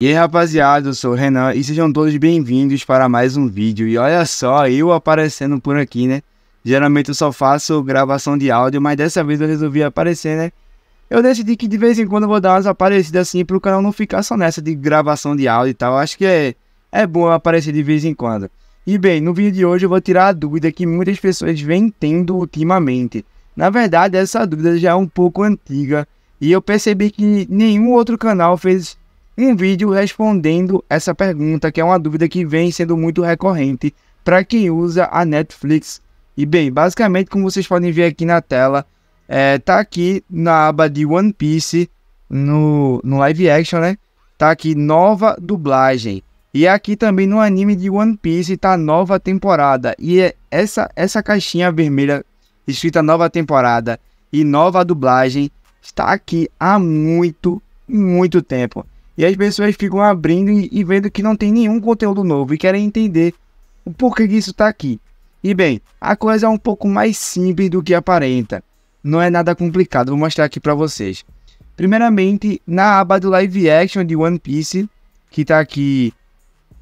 E aí rapaziada, eu sou o Renan e sejam todos bem-vindos para mais um vídeo. E olha só, eu aparecendo por aqui, né? Geralmente eu só faço gravação de áudio, mas dessa vez eu resolvi aparecer, né? Eu decidi que de vez em quando eu vou dar umas aparecidas assim para o canal não ficar só nessa de gravação de áudio e tal. Acho que é, é bom aparecer de vez em quando. E bem, no vídeo de hoje eu vou tirar a dúvida que muitas pessoas vêm tendo ultimamente. Na verdade, essa dúvida já é um pouco antiga e eu percebi que nenhum outro canal fez um vídeo respondendo essa pergunta, que é uma dúvida que vem sendo muito recorrente para quem usa a Netflix. E bem, basicamente, como vocês podem ver aqui na tela, é, tá aqui na aba de One Piece, no, no live action, né? Tá aqui nova dublagem. E é aqui também no anime de One Piece tá nova temporada. E é essa, essa caixinha vermelha escrita nova temporada e nova dublagem está aqui há muito, muito tempo. E as pessoas ficam abrindo e, e vendo que não tem nenhum conteúdo novo e querem entender o porquê que isso está aqui. E bem, a coisa é um pouco mais simples do que aparenta. Não é nada complicado, vou mostrar aqui para vocês. Primeiramente, na aba do live action de One Piece, que tá aqui,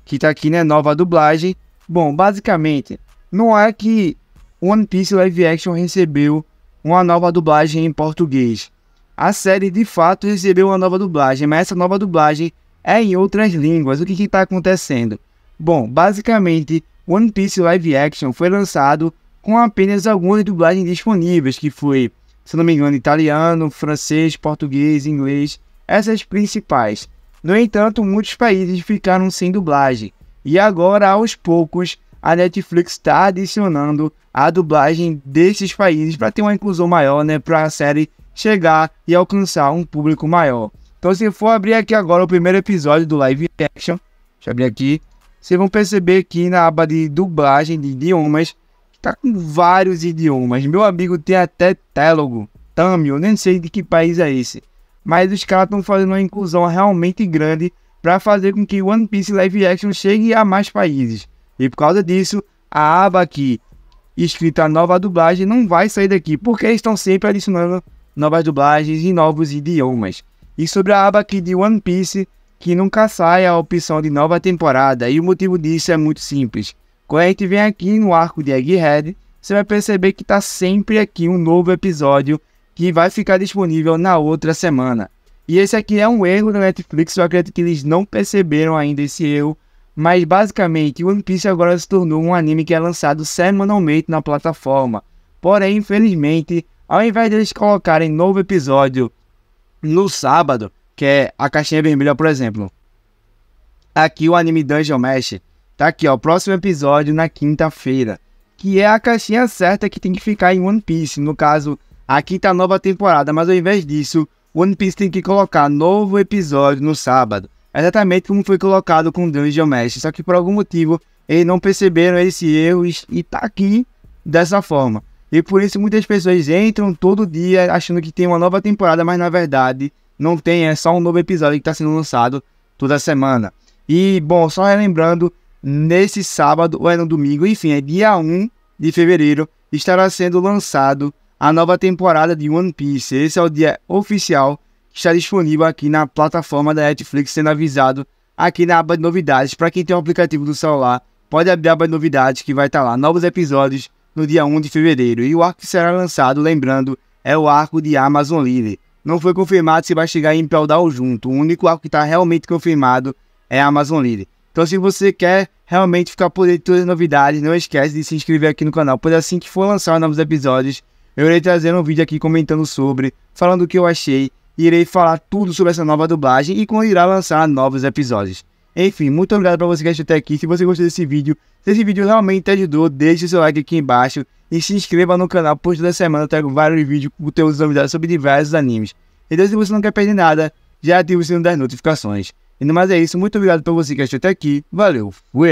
que tá aqui, né, nova dublagem. Bom, basicamente, não é que One Piece live action recebeu uma nova dublagem em português a série de fato recebeu uma nova dublagem, mas essa nova dublagem é em outras línguas. O que está acontecendo? Bom, basicamente, One Piece Live Action foi lançado com apenas algumas dublagens disponíveis, que foi, se não me engano, italiano, francês, português, inglês, essas principais. No entanto, muitos países ficaram sem dublagem, e agora, aos poucos, a Netflix está adicionando a dublagem desses países para ter uma inclusão maior né, para a série chegar e alcançar um público maior. Então, se for abrir aqui agora o primeiro episódio do live action, deixa eu abrir aqui, vocês vão perceber que na aba de dublagem de idiomas, tá com vários idiomas. Meu amigo tem até Telugu, Tamil, nem sei de que país é esse. Mas os caras estão fazendo uma inclusão realmente grande para fazer com que One Piece Live Action chegue a mais países. E por causa disso, a aba aqui, escrita nova dublagem, não vai sair daqui, porque eles estão sempre adicionando novas dublagens e novos idiomas. E sobre a aba aqui de One Piece, que nunca sai a opção de nova temporada, e o motivo disso é muito simples. Quando a gente vem aqui no arco de Egghead, você vai perceber que está sempre aqui um novo episódio que vai ficar disponível na outra semana. E esse aqui é um erro da Netflix, eu acredito que eles não perceberam ainda esse erro, mas basicamente One Piece agora se tornou um anime que é lançado semanalmente na plataforma. Porém, infelizmente, ao invés deles colocarem novo episódio no sábado, que é a caixinha vermelha, por exemplo. Aqui o anime Dungeon Mesh tá aqui, ó, próximo episódio na quinta-feira, que é a caixinha certa que tem que ficar em One Piece, no caso, tá a quinta nova temporada, mas ao invés disso, One Piece tem que colocar novo episódio no sábado. Exatamente como foi colocado com Dungeon Mesh, só que por algum motivo eles não perceberam esse erro e tá aqui dessa forma. E por isso muitas pessoas entram todo dia achando que tem uma nova temporada, mas na verdade não tem, é só um novo episódio que está sendo lançado toda semana. E, bom, só relembrando, nesse sábado, ou é no domingo, enfim, é dia 1 de fevereiro, estará sendo lançado a nova temporada de One Piece. Esse é o dia oficial que está disponível aqui na plataforma da Netflix, sendo avisado aqui na aba de novidades. Para quem tem o um aplicativo do celular, pode abrir a aba de novidades que vai estar tá lá novos episódios no dia 1 de fevereiro, e o arco que será lançado, lembrando, é o arco de Amazon Live Não foi confirmado se vai chegar em Impel Down junto, o único arco que está realmente confirmado é Amazon Live Então se você quer realmente ficar por dentro de todas as novidades, não esquece de se inscrever aqui no canal, pois assim que for lançar novos episódios, eu irei trazer um vídeo aqui comentando sobre, falando o que eu achei, e irei falar tudo sobre essa nova dublagem e quando irá lançar novos episódios. Enfim, muito obrigado para você que assistiu até aqui. Se você gostou desse vídeo, se esse vídeo realmente te ajudou, deixe seu like aqui embaixo e se inscreva no canal, pois toda semana eu trago vários vídeos com conteúdos novidades sobre diversos animes. Então, se você não quer perder nada, já ative o sino das notificações. E no mais é isso, muito obrigado por você que assistiu até aqui. Valeu, fui!